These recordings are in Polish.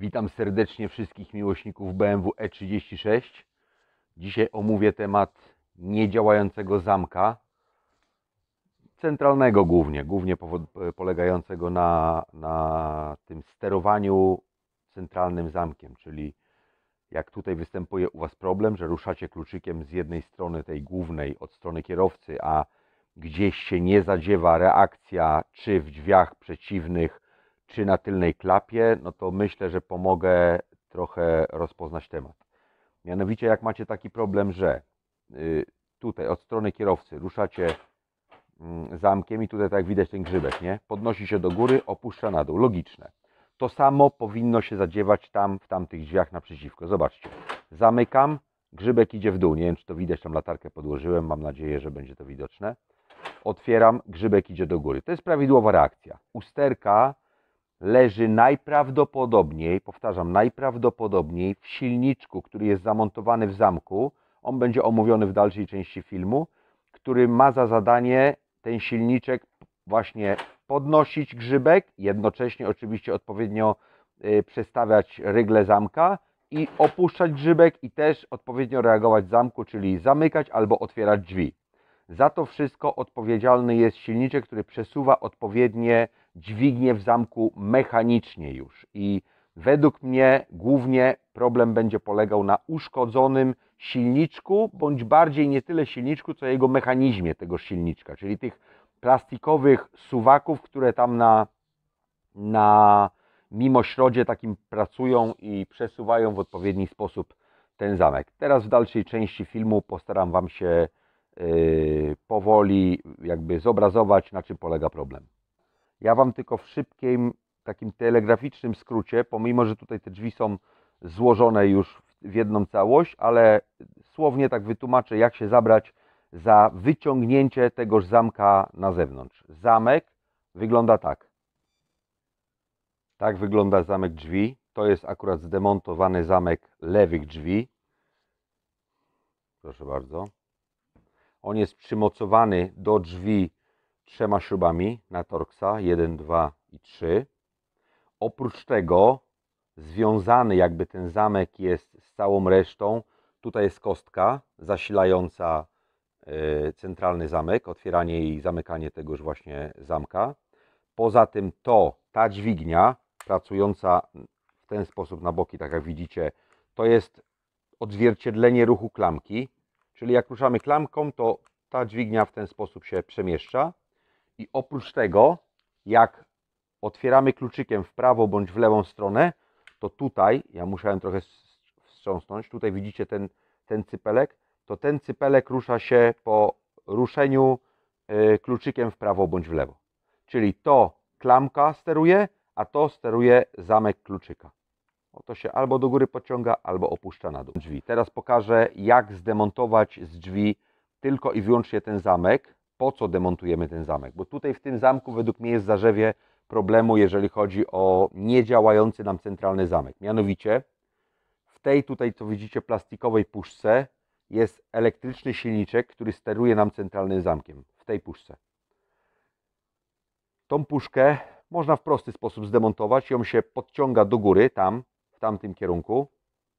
Witam serdecznie wszystkich miłośników BMW E36. Dzisiaj omówię temat niedziałającego zamka, centralnego głównie, głównie polegającego na, na tym sterowaniu centralnym zamkiem, czyli jak tutaj występuje u Was problem, że ruszacie kluczykiem z jednej strony tej głównej, od strony kierowcy, a gdzieś się nie zadziewa reakcja, czy w drzwiach przeciwnych, czy na tylnej klapie, no to myślę, że pomogę trochę rozpoznać temat. Mianowicie, jak macie taki problem, że y, tutaj od strony kierowcy ruszacie mm, zamkiem i tutaj tak jak widać ten grzybek, nie? Podnosi się do góry, opuszcza na dół. Logiczne. To samo powinno się zadziewać tam, w tamtych drzwiach naprzeciwko. Zobaczcie. Zamykam, grzybek idzie w dół. Nie wiem, czy to widać, tam latarkę podłożyłem. Mam nadzieję, że będzie to widoczne. Otwieram, grzybek idzie do góry. To jest prawidłowa reakcja. Usterka leży najprawdopodobniej, powtarzam, najprawdopodobniej w silniczku, który jest zamontowany w zamku. On będzie omówiony w dalszej części filmu, który ma za zadanie ten silniczek właśnie podnosić grzybek, jednocześnie oczywiście odpowiednio y, przestawiać rygle zamka i opuszczać grzybek i też odpowiednio reagować zamku, czyli zamykać albo otwierać drzwi. Za to wszystko odpowiedzialny jest silniczek, który przesuwa odpowiednie dźwignię w zamku mechanicznie już. I według mnie głównie problem będzie polegał na uszkodzonym silniczku, bądź bardziej nie tyle silniczku, co jego mechanizmie tego silniczka, czyli tych plastikowych suwaków, które tam na, na mimośrodzie takim pracują i przesuwają w odpowiedni sposób ten zamek. Teraz w dalszej części filmu postaram Wam się yy, powoli jakby zobrazować, na czym polega problem. Ja Wam tylko w szybkim, takim telegraficznym skrócie, pomimo, że tutaj te drzwi są złożone już w jedną całość, ale słownie tak wytłumaczę, jak się zabrać za wyciągnięcie tegoż zamka na zewnątrz. Zamek wygląda tak. Tak wygląda zamek drzwi. To jest akurat zdemontowany zamek lewych drzwi. Proszę bardzo. On jest przymocowany do drzwi trzema śrubami na Torxa 1, 2 i 3. Oprócz tego związany jakby ten zamek jest z całą resztą. Tutaj jest kostka zasilająca y, centralny zamek, otwieranie i zamykanie tegoż właśnie zamka. Poza tym to, ta dźwignia pracująca w ten sposób na boki, tak jak widzicie, to jest odzwierciedlenie ruchu klamki, czyli jak ruszamy klamką, to ta dźwignia w ten sposób się przemieszcza. I oprócz tego, jak otwieramy kluczykiem w prawo bądź w lewą stronę, to tutaj, ja musiałem trochę wstrząsnąć, tutaj widzicie ten, ten cypelek, to ten cypelek rusza się po ruszeniu y, kluczykiem w prawo bądź w lewo. Czyli to klamka steruje, a to steruje zamek kluczyka. Oto się albo do góry pociąga, albo opuszcza na dół drzwi. Teraz pokażę, jak zdemontować z drzwi tylko i wyłącznie ten zamek po co demontujemy ten zamek. Bo tutaj w tym zamku według mnie jest zarzewie problemu, jeżeli chodzi o niedziałający nam centralny zamek. Mianowicie w tej tutaj, co widzicie, plastikowej puszce jest elektryczny silniczek, który steruje nam centralnym zamkiem. W tej puszce. Tą puszkę można w prosty sposób zdemontować. Ją się podciąga do góry, tam, w tamtym kierunku,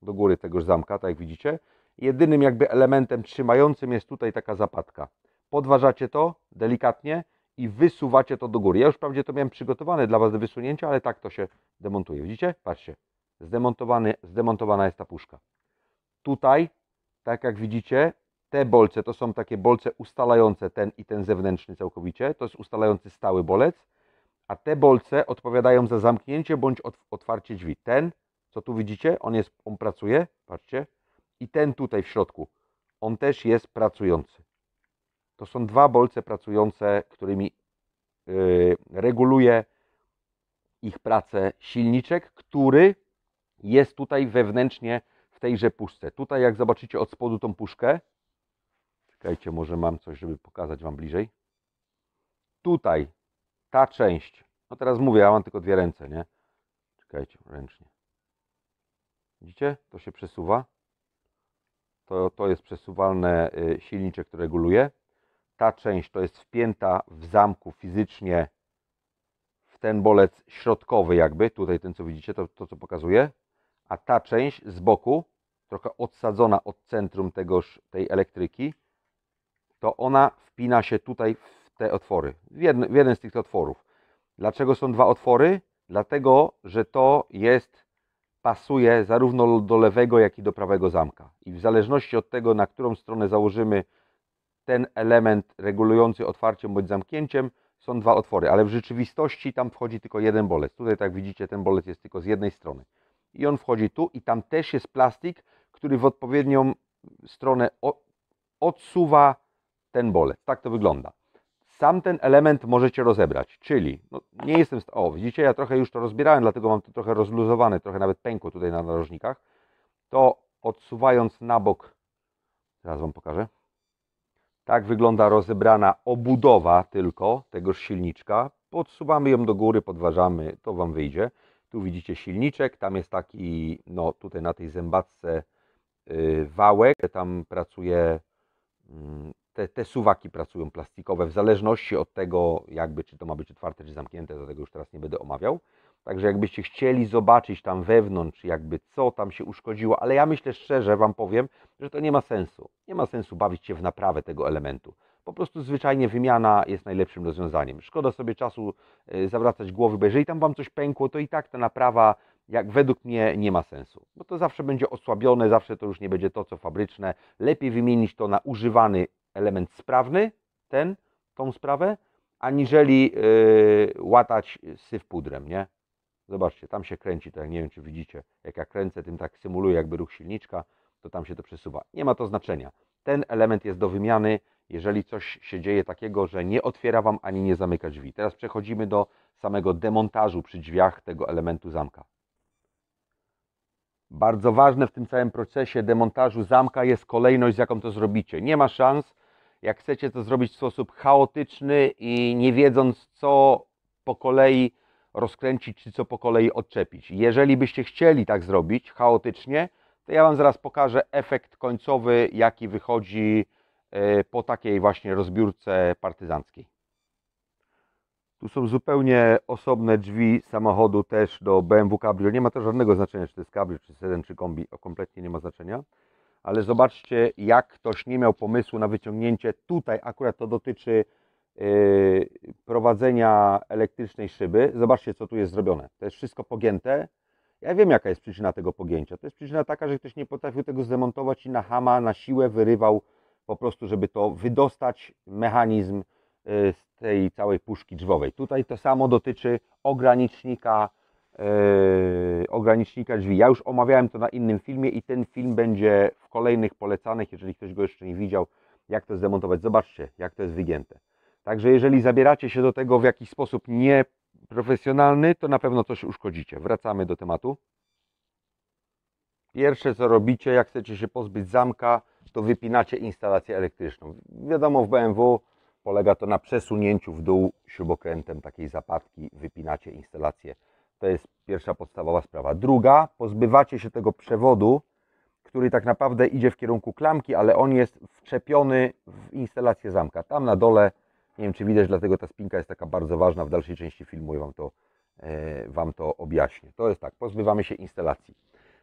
do góry tegoż zamka, tak jak widzicie. Jedynym jakby elementem trzymającym jest tutaj taka zapadka podważacie to delikatnie i wysuwacie to do góry. Ja już wprawdzie to miałem przygotowane dla Was do wysunięcia, ale tak to się demontuje. Widzicie? Patrzcie. Zdemontowany, zdemontowana jest ta puszka. Tutaj, tak jak widzicie, te bolce to są takie bolce ustalające ten i ten zewnętrzny całkowicie. To jest ustalający stały bolec. A te bolce odpowiadają za zamknięcie bądź otwarcie drzwi. Ten, co tu widzicie, on, jest, on pracuje, patrzcie. I ten tutaj w środku, on też jest pracujący to są dwa bolce pracujące, którymi y, reguluje ich pracę silniczek, który jest tutaj wewnętrznie w tejże puszce. Tutaj jak zobaczycie od spodu tą puszkę, czekajcie, może mam coś, żeby pokazać Wam bliżej. Tutaj ta część, no teraz mówię, ja mam tylko dwie ręce, nie? Czekajcie, ręcznie. Widzicie? To się przesuwa. To, to jest przesuwalne y, silniczek, który reguluje ta część to jest wpięta w zamku fizycznie w ten bolec środkowy jakby, tutaj ten co widzicie, to, to co pokazuję, a ta część z boku, trochę odsadzona od centrum tegoż, tej elektryki, to ona wpina się tutaj w te otwory, w, jedno, w jeden z tych otworów. Dlaczego są dwa otwory? Dlatego, że to jest, pasuje zarówno do lewego, jak i do prawego zamka. I w zależności od tego, na którą stronę założymy ten element regulujący otwarciem bądź zamknięciem są dwa otwory, ale w rzeczywistości tam wchodzi tylko jeden bolec. Tutaj, tak widzicie, ten bolec jest tylko z jednej strony. I on wchodzi tu i tam też jest plastik, który w odpowiednią stronę odsuwa ten bolec. Tak to wygląda. Sam ten element możecie rozebrać, czyli no, nie jestem... O, widzicie, ja trochę już to rozbierałem, dlatego mam to trochę rozluzowane, trochę nawet pękło tutaj na narożnikach. To odsuwając na bok, teraz Wam pokażę, tak wygląda rozebrana obudowa tylko tegoż silniczka. Podsuwamy ją do góry, podważamy, to Wam wyjdzie. Tu widzicie silniczek, tam jest taki, no tutaj na tej zębatce yy, wałek, tam pracuje, yy, te, te suwaki pracują plastikowe, w zależności od tego jakby, czy to ma być otwarte, czy zamknięte, dlatego tego już teraz nie będę omawiał. Także jakbyście chcieli zobaczyć tam wewnątrz, jakby co tam się uszkodziło, ale ja myślę szczerze, Wam powiem, że to nie ma sensu. Nie ma sensu bawić się w naprawę tego elementu. Po prostu zwyczajnie wymiana jest najlepszym rozwiązaniem. Szkoda sobie czasu e, zawracać głowy, bo jeżeli tam Wam coś pękło, to i tak ta naprawa, jak według mnie, nie ma sensu. Bo to zawsze będzie osłabione, zawsze to już nie będzie to, co fabryczne. Lepiej wymienić to na używany element sprawny, ten, tą sprawę, aniżeli yy, łatać syf pudrem, nie? Zobaczcie, tam się kręci, tak nie wiem czy widzicie, jak ja kręcę, tym tak symuluję jakby ruch silniczka, to tam się to przesuwa. Nie ma to znaczenia. Ten element jest do wymiany, jeżeli coś się dzieje takiego, że nie otwiera Wam ani nie zamyka drzwi. Teraz przechodzimy do samego demontażu przy drzwiach tego elementu zamka. Bardzo ważne w tym całym procesie demontażu zamka jest kolejność, z jaką to zrobicie. Nie ma szans, jak chcecie to zrobić w sposób chaotyczny i nie wiedząc, co po kolei rozkręcić czy co po kolei odczepić. Jeżeli byście chcieli tak zrobić chaotycznie, to ja Wam zaraz pokażę efekt końcowy, jaki wychodzi e, po takiej właśnie rozbiórce partyzanckiej. Tu są zupełnie osobne drzwi samochodu też do BMW Cabrio. Nie ma to żadnego znaczenia, czy to jest Cabrio, czy sedan, czy kombi. O, kompletnie nie ma znaczenia. Ale zobaczcie, jak ktoś nie miał pomysłu na wyciągnięcie. Tutaj akurat to dotyczy Y, prowadzenia elektrycznej szyby. Zobaczcie, co tu jest zrobione. To jest wszystko pogięte. Ja wiem, jaka jest przyczyna tego pogięcia. To jest przyczyna taka, że ktoś nie potrafił tego zdemontować i na hama, na siłę wyrywał po prostu, żeby to wydostać mechanizm y, z tej całej puszki drzwowej. Tutaj to samo dotyczy ogranicznika, yy, ogranicznika drzwi. Ja już omawiałem to na innym filmie i ten film będzie w kolejnych polecanych, jeżeli ktoś go jeszcze nie widział, jak to zdemontować. Zobaczcie, jak to jest wygięte. Także jeżeli zabieracie się do tego w jakiś sposób nieprofesjonalny, to na pewno coś uszkodzicie. Wracamy do tematu. Pierwsze co robicie, jak chcecie się pozbyć zamka, to wypinacie instalację elektryczną. Wiadomo, w BMW polega to na przesunięciu w dół śrubokrętem takiej zapadki, wypinacie instalację. To jest pierwsza podstawowa sprawa. Druga, pozbywacie się tego przewodu, który tak naprawdę idzie w kierunku klamki, ale on jest wczepiony w instalację zamka. Tam na dole nie wiem, czy widać, dlatego ta spinka jest taka bardzo ważna. W dalszej części filmu Wam to, e, wam to objaśnię. To jest tak, pozbywamy się instalacji.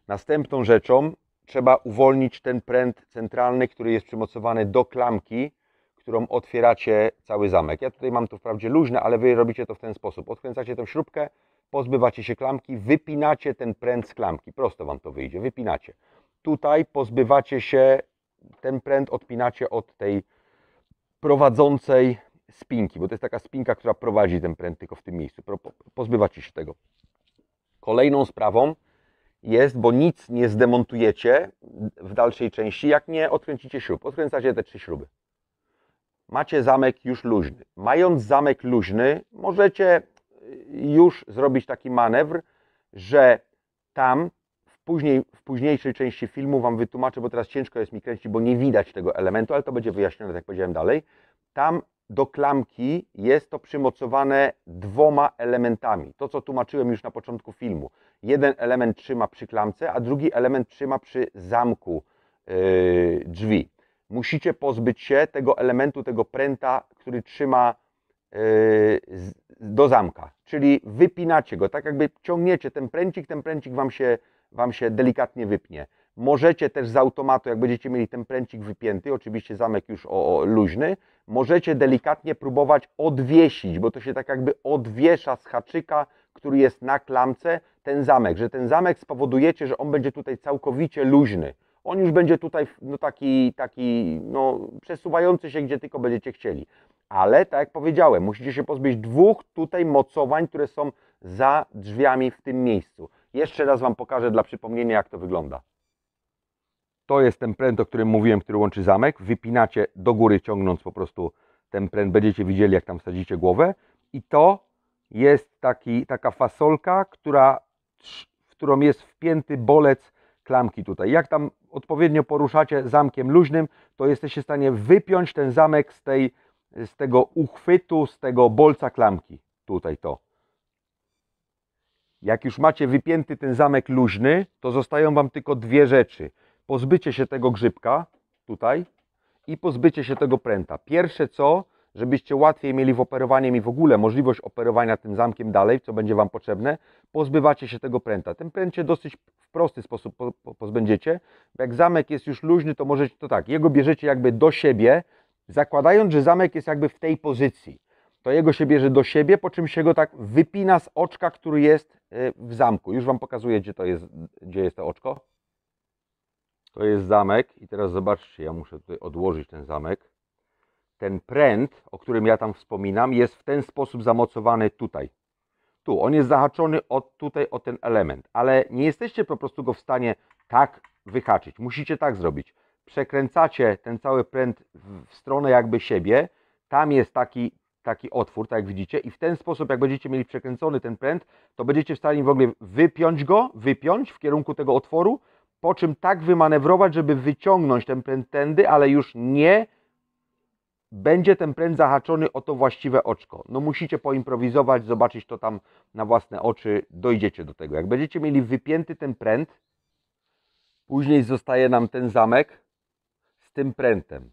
Następną rzeczą trzeba uwolnić ten pręt centralny, który jest przymocowany do klamki, którą otwieracie cały zamek. Ja tutaj mam to wprawdzie luźne, ale Wy robicie to w ten sposób. Odkręcacie tę śrubkę, pozbywacie się klamki, wypinacie ten pręt z klamki. Prosto Wam to wyjdzie, wypinacie. Tutaj pozbywacie się, ten pręt odpinacie od tej prowadzącej spinki, bo to jest taka spinka, która prowadzi ten pręt tylko w tym miejscu. Pozbywacie się tego. Kolejną sprawą jest, bo nic nie zdemontujecie w dalszej części, jak nie odkręcicie śrub. Odkręcacie te trzy śruby. Macie zamek już luźny. Mając zamek luźny, możecie y, już zrobić taki manewr, że tam w, później, w późniejszej części filmu Wam wytłumaczę, bo teraz ciężko jest mi kręcić, bo nie widać tego elementu, ale to będzie wyjaśnione, tak jak powiedziałem dalej. Tam do klamki jest to przymocowane dwoma elementami. To, co tłumaczyłem już na początku filmu. Jeden element trzyma przy klamce, a drugi element trzyma przy zamku yy, drzwi. Musicie pozbyć się tego elementu, tego pręta, który trzyma yy, do zamka. Czyli wypinacie go, tak jakby ciągniecie ten pręcik, ten pręcik Wam się, wam się delikatnie wypnie. Możecie też z automatu, jak będziecie mieli ten pręcik wypięty, oczywiście zamek już o, o, luźny, możecie delikatnie próbować odwiesić, bo to się tak jakby odwiesza z haczyka, który jest na klamce, ten zamek, że ten zamek spowodujecie, że on będzie tutaj całkowicie luźny. On już będzie tutaj no, taki, taki no, przesuwający się, gdzie tylko będziecie chcieli. Ale tak jak powiedziałem, musicie się pozbyć dwóch tutaj mocowań, które są za drzwiami w tym miejscu. Jeszcze raz Wam pokażę dla przypomnienia, jak to wygląda. To jest ten pręt, o którym mówiłem, który łączy zamek. Wypinacie do góry, ciągnąc po prostu ten pręt. Będziecie widzieli, jak tam wsadzicie głowę. I to jest taki, taka fasolka, która, w którą jest wpięty bolec klamki tutaj. Jak tam odpowiednio poruszacie zamkiem luźnym, to jesteście w stanie wypiąć ten zamek z, tej, z tego uchwytu, z tego bolca klamki. Tutaj to. Jak już macie wypięty ten zamek luźny, to zostają Wam tylko dwie rzeczy – pozbycie się tego grzybka tutaj i pozbycie się tego pręta. Pierwsze co, żebyście łatwiej mieli w operowaniu i w ogóle możliwość operowania tym zamkiem dalej, co będzie Wam potrzebne, pozbywacie się tego pręta. Ten pręt się dosyć w prosty sposób pozbędziecie. Jak zamek jest już luźny, to możecie to tak, jego bierzecie jakby do siebie, zakładając, że zamek jest jakby w tej pozycji. To jego się bierze do siebie, po czym się go tak wypina z oczka, który jest y, w zamku. Już Wam pokazuję, gdzie to jest, gdzie jest to oczko. To jest zamek i teraz zobaczcie, ja muszę tutaj odłożyć ten zamek. Ten pręt, o którym ja tam wspominam, jest w ten sposób zamocowany tutaj. Tu, on jest zahaczony od tutaj o ten element, ale nie jesteście po prostu go w stanie tak wyhaczyć. Musicie tak zrobić. Przekręcacie ten cały pręt w stronę jakby siebie. Tam jest taki, taki otwór, tak jak widzicie, i w ten sposób, jak będziecie mieli przekręcony ten pręt, to będziecie w stanie w ogóle wypiąć go, wypiąć w kierunku tego otworu po czym tak wymanewrować, żeby wyciągnąć ten pręt tędy, ale już nie będzie ten pręt zahaczony o to właściwe oczko. No musicie poimprowizować, zobaczyć to tam na własne oczy, dojdziecie do tego. Jak będziecie mieli wypięty ten pręt, później zostaje nam ten zamek z tym prętem.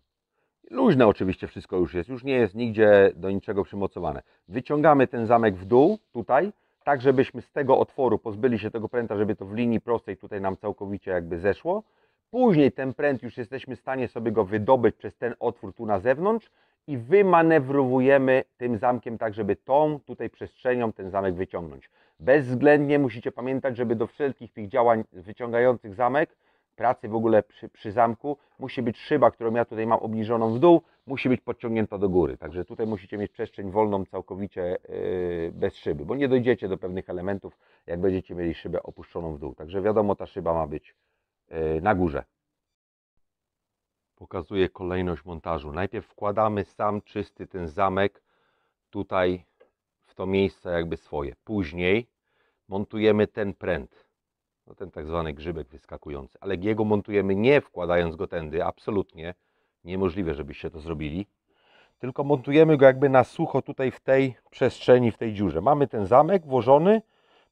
Luźne oczywiście wszystko już jest, już nie jest nigdzie do niczego przymocowane. Wyciągamy ten zamek w dół, tutaj, tak żebyśmy z tego otworu pozbyli się tego pręta, żeby to w linii prostej tutaj nam całkowicie jakby zeszło. Później ten pręt już jesteśmy w stanie sobie go wydobyć przez ten otwór tu na zewnątrz i wymanewrowujemy tym zamkiem tak, żeby tą tutaj przestrzenią ten zamek wyciągnąć. Bezwzględnie musicie pamiętać, żeby do wszelkich tych działań wyciągających zamek pracy w ogóle przy, przy zamku, musi być szyba, którą ja tutaj mam obniżoną w dół, musi być podciągnięta do góry. Także tutaj musicie mieć przestrzeń wolną całkowicie yy, bez szyby, bo nie dojdziecie do pewnych elementów, jak będziecie mieli szybę opuszczoną w dół. Także wiadomo, ta szyba ma być yy, na górze. Pokazuję kolejność montażu. Najpierw wkładamy sam czysty ten zamek tutaj w to miejsce jakby swoje. Później montujemy ten pręt no ten tak zwany grzybek wyskakujący. Ale jego montujemy nie wkładając go tędy, absolutnie niemożliwe, żebyście to zrobili. Tylko montujemy go jakby na sucho tutaj w tej przestrzeni, w tej dziurze. Mamy ten zamek włożony,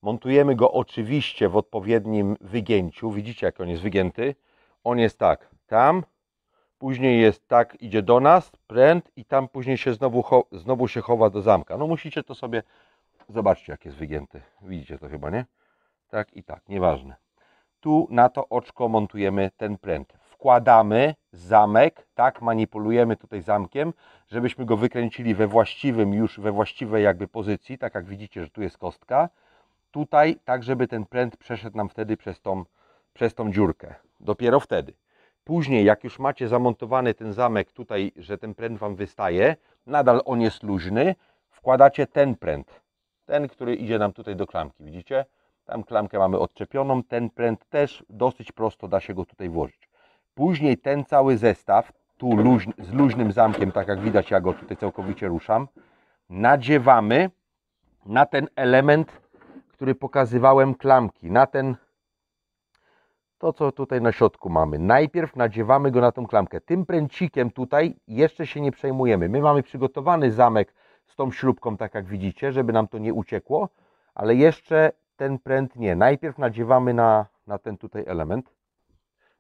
montujemy go oczywiście w odpowiednim wygięciu. Widzicie jak on jest wygięty? On jest tak, tam, później jest tak, idzie do nas, pręt i tam później się znowu, znowu się chowa do zamka. No musicie to sobie, zobaczcie jak jest wygięty. Widzicie to chyba, nie? tak i tak, nieważne. Tu na to oczko montujemy ten pręt. Wkładamy zamek, tak, manipulujemy tutaj zamkiem, żebyśmy go wykręcili we właściwym już, we właściwej jakby pozycji, tak jak widzicie, że tu jest kostka. Tutaj, tak żeby ten pręt przeszedł nam wtedy przez tą, przez tą dziurkę. Dopiero wtedy. Później, jak już macie zamontowany ten zamek tutaj, że ten pręt Wam wystaje, nadal on jest luźny, wkładacie ten pręt, ten, który idzie nam tutaj do klamki, widzicie? Tam klamkę mamy odczepioną, ten pręt też dosyć prosto da się go tutaj włożyć. Później ten cały zestaw, tu z luźnym zamkiem, tak jak widać, ja go tutaj całkowicie ruszam, nadziewamy na ten element, który pokazywałem klamki, na ten to, co tutaj na środku mamy. Najpierw nadziewamy go na tą klamkę. Tym pręcikiem tutaj jeszcze się nie przejmujemy. My mamy przygotowany zamek z tą śrubką, tak jak widzicie, żeby nam to nie uciekło, ale jeszcze ten pręt nie. Najpierw nadziewamy na, na ten tutaj element.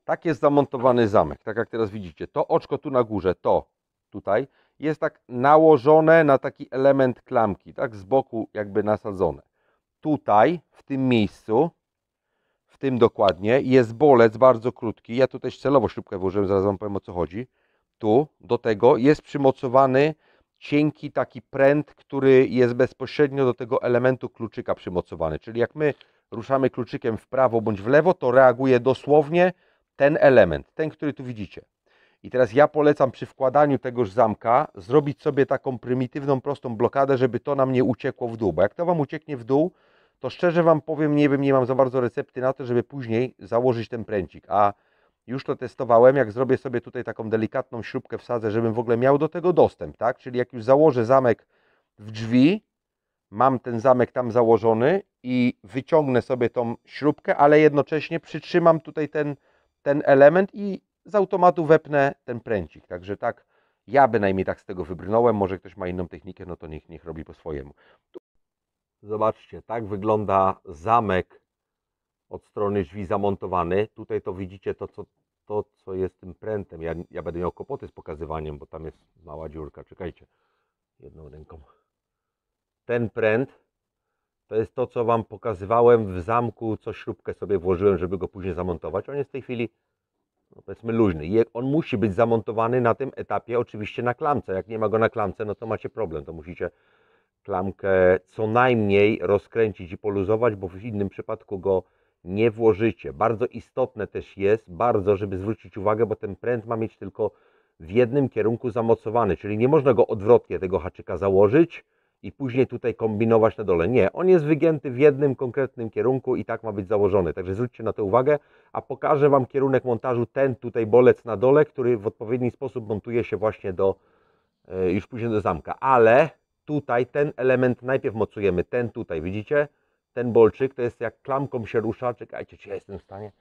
Tak jest zamontowany zamek, tak jak teraz widzicie. To oczko tu na górze, to tutaj, jest tak nałożone na taki element klamki, tak z boku jakby nasadzone. Tutaj, w tym miejscu, w tym dokładnie, jest bolec bardzo krótki. Ja tu też celowo śrubkę włożyłem, zaraz Wam powiem o co chodzi. Tu do tego jest przymocowany cienki taki pręt, który jest bezpośrednio do tego elementu kluczyka przymocowany. Czyli jak my ruszamy kluczykiem w prawo bądź w lewo, to reaguje dosłownie ten element, ten, który tu widzicie. I teraz ja polecam przy wkładaniu tegoż zamka zrobić sobie taką prymitywną, prostą blokadę, żeby to nam nie uciekło w dół. Bo jak to Wam ucieknie w dół, to szczerze Wam powiem, nie wiem, nie mam za bardzo recepty na to, żeby później założyć ten pręcik. A już to testowałem, jak zrobię sobie tutaj taką delikatną śrubkę wsadzę, żebym w ogóle miał do tego dostęp, tak? Czyli jak już założę zamek w drzwi, mam ten zamek tam założony i wyciągnę sobie tą śrubkę, ale jednocześnie przytrzymam tutaj ten, ten element i z automatu wepnę ten pręcik. Także tak, ja bynajmniej tak z tego wybrnąłem, może ktoś ma inną technikę, no to niech, niech robi po swojemu. Zobaczcie, tak wygląda zamek od strony drzwi zamontowany. Tutaj to widzicie to, co, to, co jest tym prętem. Ja, ja będę miał kłopoty z pokazywaniem, bo tam jest mała dziurka. Czekajcie, jedną ręką. Ten pręt to jest to, co Wam pokazywałem w zamku, co śrubkę sobie włożyłem, żeby go później zamontować. On jest w tej chwili, no powiedzmy, luźny. I on musi być zamontowany na tym etapie, oczywiście na klamce. Jak nie ma go na klamce, no to macie problem. To musicie klamkę co najmniej rozkręcić i poluzować, bo w innym przypadku go nie włożycie. Bardzo istotne też jest, bardzo, żeby zwrócić uwagę, bo ten pręt ma mieć tylko w jednym kierunku zamocowany, czyli nie można go odwrotnie tego haczyka założyć i później tutaj kombinować na dole. Nie, on jest wygięty w jednym konkretnym kierunku i tak ma być założony. Także zwróćcie na to uwagę, a pokażę Wam kierunek montażu, ten tutaj bolec na dole, który w odpowiedni sposób montuje się właśnie do, e, już później do zamka. Ale tutaj ten element najpierw mocujemy, ten tutaj, widzicie? ten bolczyk to jest jak klamką się rusza. Czekajcie, czy ja jestem w stanie?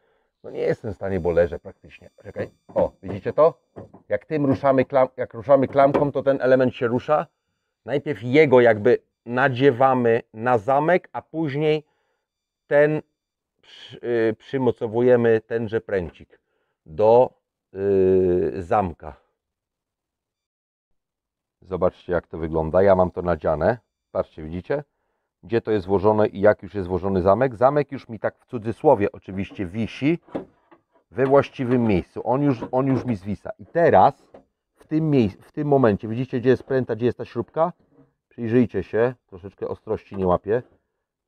No nie jestem w stanie, bo leżę praktycznie. Czekaj. O, widzicie to? Jak tym ruszamy, klam, jak ruszamy klamką, to ten element się rusza. Najpierw jego jakby nadziewamy na zamek, a później ten przy, y, przymocowujemy tenże pręcik do yy, zamka. Zobaczcie jak to wygląda. Ja mam to nadziane. Patrzcie, widzicie? gdzie to jest złożone i jak już jest złożony zamek. Zamek już mi tak w cudzysłowie oczywiście wisi we właściwym miejscu. On już, on już mi zwisa. I teraz w tym, miejscu, w tym momencie, widzicie gdzie jest pręta, gdzie jest ta śrubka? Przyjrzyjcie się, troszeczkę ostrości nie łapię.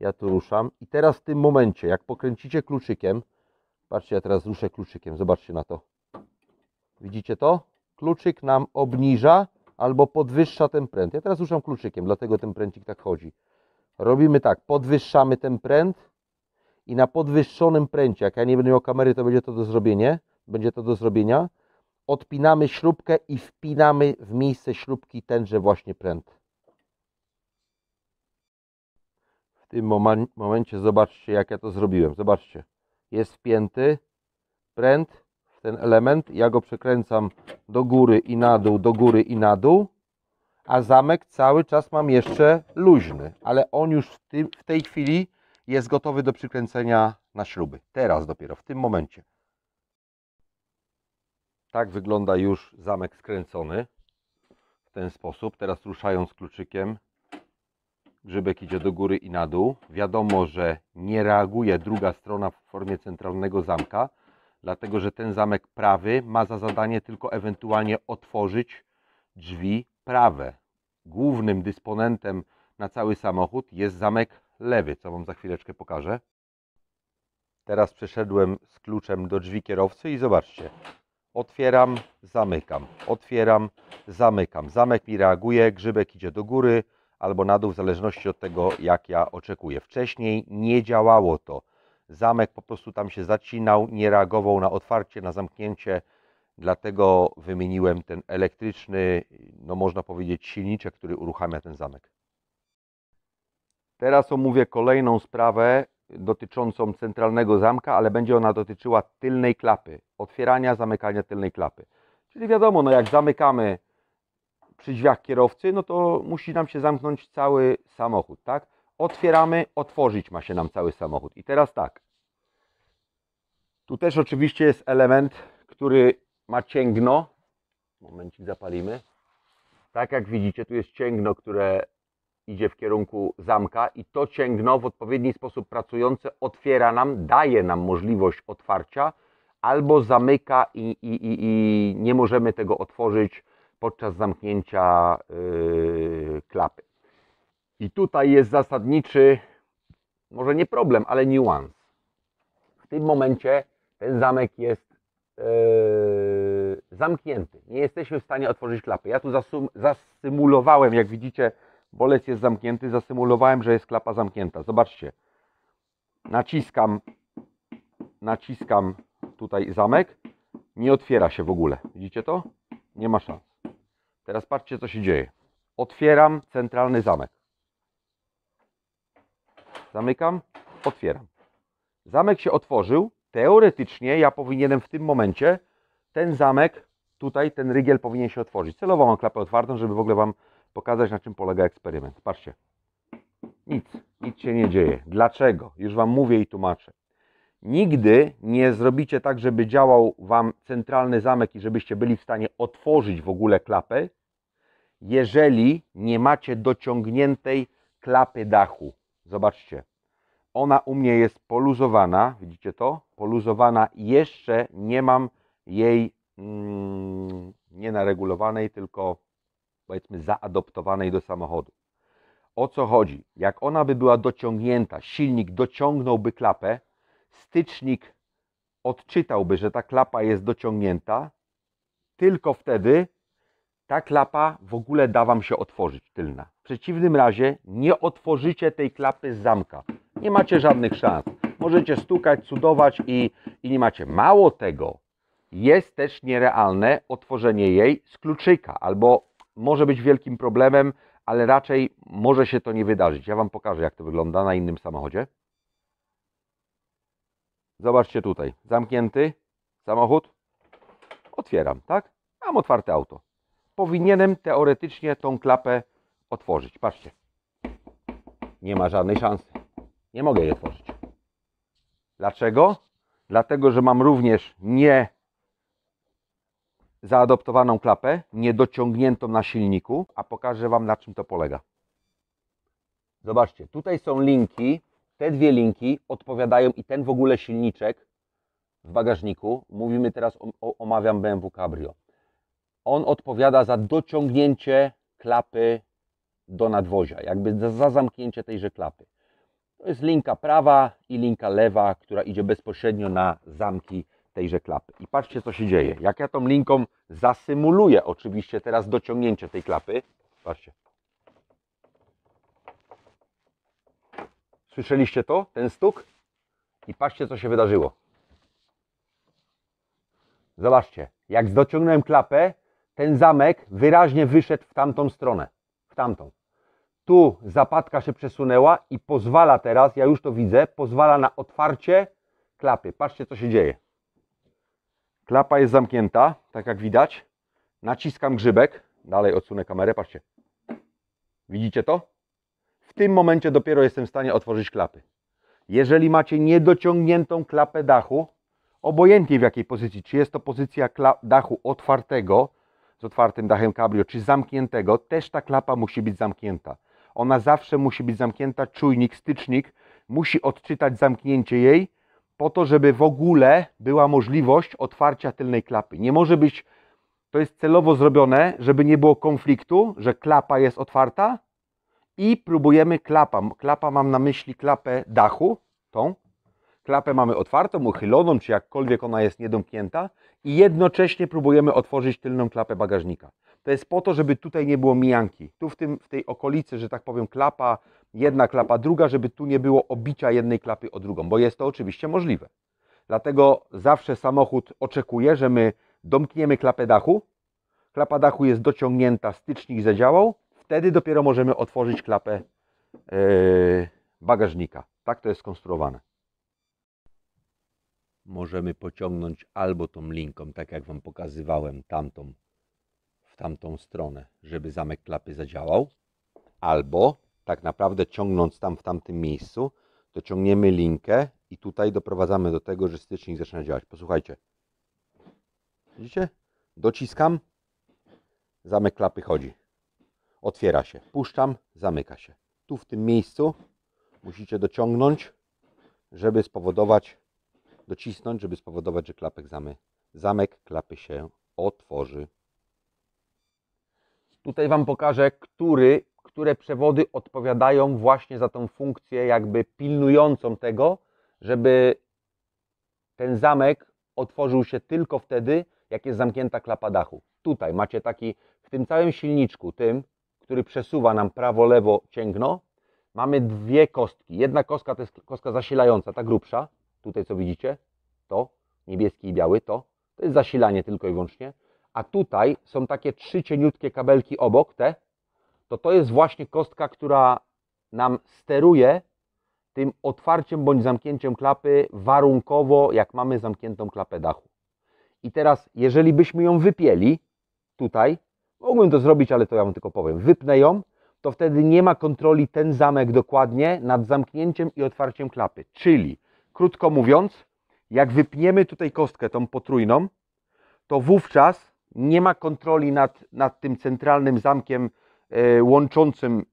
Ja tu ruszam. I teraz w tym momencie, jak pokręcicie kluczykiem, patrzcie, ja teraz ruszę kluczykiem, zobaczcie na to. Widzicie to? Kluczyk nam obniża albo podwyższa ten pręt. Ja teraz ruszam kluczykiem, dlatego ten pręcik tak chodzi robimy tak, podwyższamy ten pręt i na podwyższonym pręcie, jak ja nie będę miał kamery, to będzie to do zrobienia, będzie to do zrobienia, odpinamy śrubkę i wpinamy w miejsce śrubki tenże właśnie pręt. W tym momencie zobaczcie, jak ja to zrobiłem. Zobaczcie, jest wpięty pręt w ten element, ja go przekręcam do góry i na dół, do góry i na dół a zamek cały czas mam jeszcze luźny, ale on już w, tym, w tej chwili jest gotowy do przykręcenia na śruby. Teraz dopiero, w tym momencie. Tak wygląda już zamek skręcony w ten sposób. Teraz ruszając kluczykiem grzybek idzie do góry i na dół. Wiadomo, że nie reaguje druga strona w formie centralnego zamka, dlatego że ten zamek prawy ma za zadanie tylko ewentualnie otworzyć drzwi prawe. Głównym dysponentem na cały samochód jest zamek lewy, co Wam za chwileczkę pokażę. Teraz przeszedłem z kluczem do drzwi kierowcy i zobaczcie. Otwieram, zamykam, otwieram, zamykam. Zamek mi reaguje, grzybek idzie do góry albo na dół, w zależności od tego, jak ja oczekuję. Wcześniej nie działało to. Zamek po prostu tam się zacinał, nie reagował na otwarcie, na zamknięcie, Dlatego wymieniłem ten elektryczny, no można powiedzieć silniczek, który uruchamia ten zamek. Teraz omówię kolejną sprawę dotyczącą centralnego zamka, ale będzie ona dotyczyła tylnej klapy, otwierania, zamykania tylnej klapy. Czyli wiadomo, no jak zamykamy przy drzwiach kierowcy, no to musi nam się zamknąć cały samochód, tak? Otwieramy, otworzyć ma się nam cały samochód. I teraz tak. Tu też oczywiście jest element, który ma cięgno. Momencik zapalimy. Tak jak widzicie, tu jest cięgno, które idzie w kierunku zamka i to cięgno w odpowiedni sposób pracujące otwiera nam, daje nam możliwość otwarcia albo zamyka i, i, i, i nie możemy tego otworzyć podczas zamknięcia yy, klapy. I tutaj jest zasadniczy, może nie problem, ale niuans. W tym momencie ten zamek jest Yy, zamknięty. Nie jesteśmy w stanie otworzyć klapy. Ja tu zasum, zasymulowałem, jak widzicie, bolec jest zamknięty, zasymulowałem, że jest klapa zamknięta. Zobaczcie. Naciskam, naciskam tutaj zamek, nie otwiera się w ogóle. Widzicie to? Nie ma szans. Teraz patrzcie, co się dzieje. Otwieram centralny zamek. Zamykam, otwieram. Zamek się otworzył, teoretycznie ja powinienem w tym momencie ten zamek, tutaj ten rygiel powinien się otworzyć. Celowo mam klapę otwartą, żeby w ogóle Wam pokazać, na czym polega eksperyment. Patrzcie. Nic, nic się nie dzieje. Dlaczego? Już Wam mówię i tłumaczę. Nigdy nie zrobicie tak, żeby działał Wam centralny zamek i żebyście byli w stanie otworzyć w ogóle klapę, jeżeli nie macie dociągniętej klapy dachu. Zobaczcie. Ona u mnie jest poluzowana, widzicie to? Poluzowana, jeszcze nie mam jej mm, nie naregulowanej, tylko powiedzmy zaadoptowanej do samochodu. O co chodzi? Jak ona by była dociągnięta, silnik dociągnąłby klapę, stycznik odczytałby, że ta klapa jest dociągnięta, tylko wtedy ta klapa w ogóle da Wam się otworzyć, tylna. W przeciwnym razie nie otworzycie tej klapy z zamka nie macie żadnych szans. Możecie stukać, cudować i, i nie macie. Mało tego, jest też nierealne otworzenie jej z kluczyka, albo może być wielkim problemem, ale raczej może się to nie wydarzyć. Ja Wam pokażę, jak to wygląda na innym samochodzie. Zobaczcie tutaj, zamknięty samochód, otwieram, tak? Mam otwarte auto. Powinienem teoretycznie tą klapę otworzyć. Patrzcie, nie ma żadnej szansy. Nie mogę je tworzyć. Dlaczego? Dlatego, że mam również nie zaadoptowaną klapę, niedociągniętą na silniku, a pokażę Wam na czym to polega. Zobaczcie, tutaj są linki, te dwie linki odpowiadają i ten w ogóle silniczek w bagażniku, mówimy teraz, o, omawiam BMW Cabrio. On odpowiada za dociągnięcie klapy do nadwozia, jakby za zamknięcie tejże klapy. To jest linka prawa i linka lewa, która idzie bezpośrednio na zamki tejże klapy. I patrzcie, co się dzieje. Jak ja tą linką zasymuluję oczywiście teraz dociągnięcie tej klapy. Patrzcie. Słyszeliście to? Ten stuk? I patrzcie, co się wydarzyło. Zobaczcie, jak zdociągnąłem klapę, ten zamek wyraźnie wyszedł w tamtą stronę. W tamtą. Tu zapadka się przesunęła i pozwala teraz, ja już to widzę, pozwala na otwarcie klapy. Patrzcie, co się dzieje. Klapa jest zamknięta, tak jak widać. Naciskam grzybek. Dalej odsunę kamerę, patrzcie. Widzicie to? W tym momencie dopiero jestem w stanie otworzyć klapy. Jeżeli macie niedociągniętą klapę dachu, obojętnie w jakiej pozycji, czy jest to pozycja dachu otwartego, z otwartym dachem cabrio, czy zamkniętego, też ta klapa musi być zamknięta. Ona zawsze musi być zamknięta, czujnik, stycznik musi odczytać zamknięcie jej, po to, żeby w ogóle była możliwość otwarcia tylnej klapy. Nie może być, to jest celowo zrobione, żeby nie było konfliktu, że klapa jest otwarta i próbujemy klapa. Klapa mam na myśli klapę dachu, tą. Klapę mamy otwartą, uchyloną, czy jakkolwiek ona jest niedomknięta i jednocześnie próbujemy otworzyć tylną klapę bagażnika. To jest po to, żeby tutaj nie było mijanki. Tu w, tym, w tej okolicy, że tak powiem, klapa, jedna klapa, druga, żeby tu nie było obicia jednej klapy o drugą, bo jest to oczywiście możliwe. Dlatego zawsze samochód oczekuje, że my domkniemy klapę dachu, klapa dachu jest dociągnięta, stycznik zadziałał, wtedy dopiero możemy otworzyć klapę yy, bagażnika. Tak to jest skonstruowane możemy pociągnąć albo tą linką, tak jak Wam pokazywałem, tamtą, w tamtą stronę, żeby zamek klapy zadziałał, albo tak naprawdę ciągnąc tam w tamtym miejscu, to ciągniemy linkę i tutaj doprowadzamy do tego, że stycznik zaczyna działać. Posłuchajcie. Widzicie? Dociskam, zamek klapy chodzi. Otwiera się. Puszczam, zamyka się. Tu w tym miejscu musicie dociągnąć, żeby spowodować, docisnąć, żeby spowodować, że klapek zamy, zamek klapy się otworzy. Tutaj Wam pokażę, który, które przewody odpowiadają właśnie za tą funkcję jakby pilnującą tego, żeby ten zamek otworzył się tylko wtedy, jak jest zamknięta klapa dachu. Tutaj macie taki, w tym całym silniczku, tym, który przesuwa nam prawo-lewo cięgno, mamy dwie kostki. Jedna kostka to jest kostka zasilająca, ta grubsza, Tutaj co widzicie? To, niebieski i biały, to. To jest zasilanie tylko i wyłącznie. A tutaj są takie trzy cieniutkie kabelki obok, te. To to jest właśnie kostka, która nam steruje tym otwarciem bądź zamknięciem klapy warunkowo, jak mamy zamkniętą klapę dachu. I teraz, jeżeli byśmy ją wypieli tutaj, mogłem to zrobić, ale to ja Wam tylko powiem, wypnę ją, to wtedy nie ma kontroli ten zamek dokładnie nad zamknięciem i otwarciem klapy. Czyli Krótko mówiąc, jak wypniemy tutaj kostkę, tą potrójną, to wówczas nie ma kontroli nad, nad tym centralnym zamkiem yy, łączącym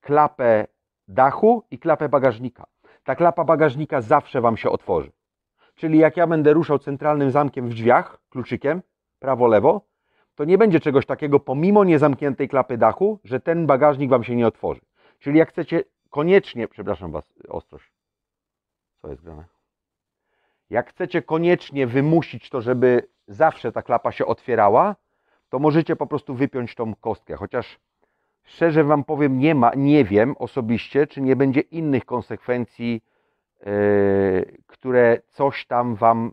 klapę dachu i klapę bagażnika. Ta klapa bagażnika zawsze Wam się otworzy. Czyli jak ja będę ruszał centralnym zamkiem w drzwiach, kluczykiem, prawo-lewo, to nie będzie czegoś takiego pomimo niezamkniętej klapy dachu, że ten bagażnik Wam się nie otworzy. Czyli jak chcecie koniecznie, przepraszam Was, ostrość, co jest grane? Jak chcecie koniecznie wymusić to, żeby zawsze ta klapa się otwierała, to możecie po prostu wypiąć tą kostkę. Chociaż szczerze Wam powiem, nie ma, nie wiem osobiście, czy nie będzie innych konsekwencji, yy, które coś tam Wam,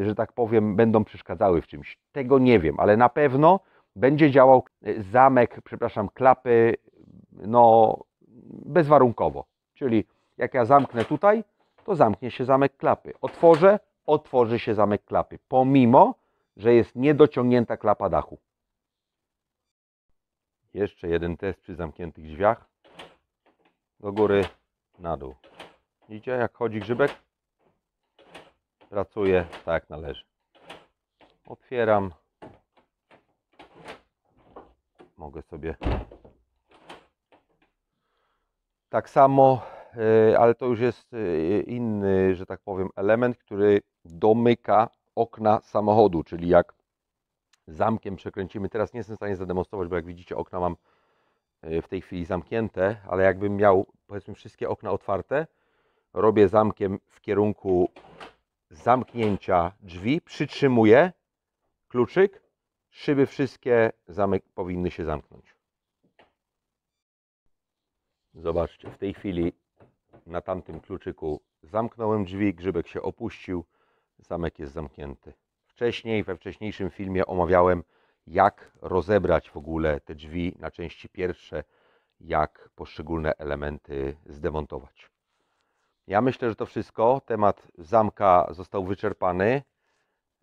że tak powiem, będą przeszkadzały w czymś. Tego nie wiem, ale na pewno będzie działał yy, zamek, przepraszam, klapy, no bezwarunkowo. Czyli jak ja zamknę tutaj, to zamknie się zamek klapy. Otworzę, otworzy się zamek klapy, pomimo, że jest niedociągnięta klapa dachu. Jeszcze jeden test przy zamkniętych drzwiach. Do góry, na dół. Widzicie, jak chodzi grzybek? Pracuje tak jak należy. Otwieram. Mogę sobie tak samo E, ale to już jest e, inny, że tak powiem, element, który domyka okna samochodu, czyli jak zamkiem przekręcimy, teraz nie jestem w stanie zademonstrować, bo jak widzicie okna mam e, w tej chwili zamknięte, ale jakbym miał powiedzmy wszystkie okna otwarte, robię zamkiem w kierunku zamknięcia drzwi, przytrzymuję kluczyk, szyby wszystkie zamek powinny się zamknąć. Zobaczcie, w tej chwili na tamtym kluczyku zamknąłem drzwi, grzybek się opuścił, zamek jest zamknięty. Wcześniej, we wcześniejszym filmie omawiałem, jak rozebrać w ogóle te drzwi na części pierwsze, jak poszczególne elementy zdemontować. Ja myślę, że to wszystko. Temat zamka został wyczerpany.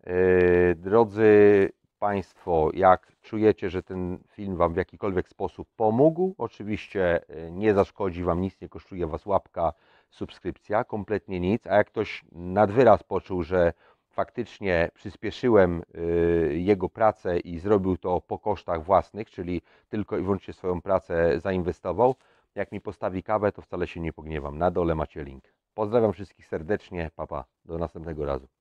Yy, drodzy Państwo, jak czujecie, że ten film Wam w jakikolwiek sposób pomógł, oczywiście y, nie zaszkodzi Wam, nic nie kosztuje Was łapka, subskrypcja, kompletnie nic, a jak ktoś nad wyraz poczuł, że faktycznie przyspieszyłem y, jego pracę i zrobił to po kosztach własnych, czyli tylko i wyłącznie swoją pracę zainwestował, jak mi postawi kawę, to wcale się nie pogniewam. Na dole macie link. Pozdrawiam wszystkich serdecznie, papa, do następnego razu.